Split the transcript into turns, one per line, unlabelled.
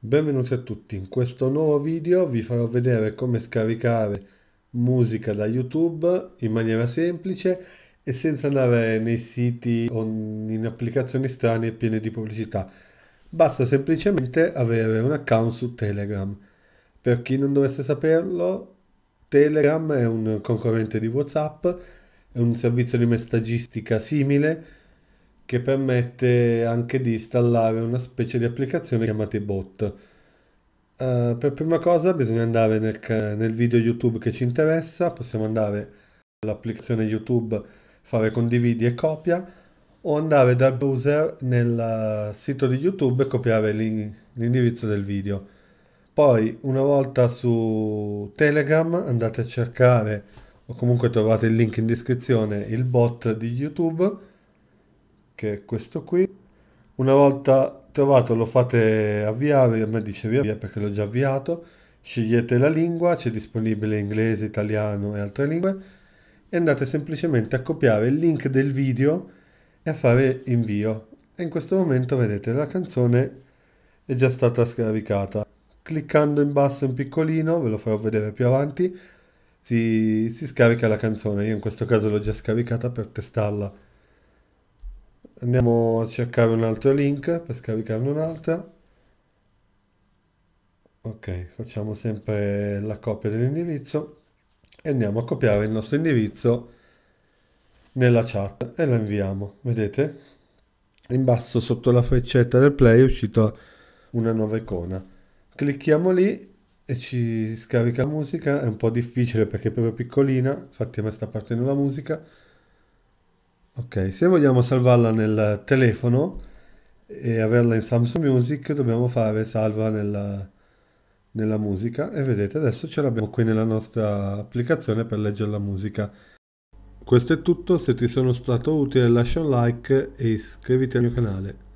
Benvenuti a tutti, in questo nuovo video vi farò vedere come scaricare musica da YouTube in maniera semplice e senza andare nei siti o in applicazioni strane e piene di pubblicità. Basta semplicemente avere un account su Telegram. Per chi non dovesse saperlo, Telegram è un concorrente di WhatsApp, è un servizio di messaggistica simile che permette anche di installare una specie di applicazione chiamata bot. Uh, per prima cosa bisogna andare nel, nel video YouTube che ci interessa, possiamo andare all'applicazione YouTube, fare condividi e copia, o andare dal browser nel eh, sito di YouTube e copiare l'indirizzo del video. Poi una volta su Telegram andate a cercare o comunque trovate il link in descrizione il bot di YouTube che è questo qui. Una volta trovato lo fate avviare, a me dice via via perché l'ho già avviato, scegliete la lingua, c'è disponibile inglese, italiano e altre lingue e andate semplicemente a copiare il link del video e a fare invio. E in questo momento vedete la canzone è già stata scaricata. Cliccando in basso in piccolino, ve lo farò vedere più avanti, si, si scarica la canzone. Io in questo caso l'ho già scaricata per testarla andiamo a cercare un altro link per scaricarne un'altra ok facciamo sempre la copia dell'indirizzo e andiamo a copiare il nostro indirizzo nella chat e la inviamo vedete in basso sotto la freccetta del play è uscita una nuova icona clicchiamo lì e ci scarica la musica è un po' difficile perché è proprio piccolina infatti a me sta partendo la musica Ok, se vogliamo salvarla nel telefono e averla in Samsung Music dobbiamo fare salva nella, nella musica e vedete adesso ce l'abbiamo qui nella nostra applicazione per leggere la musica. Questo è tutto, se ti sono stato utile lascia un like e iscriviti al mio canale.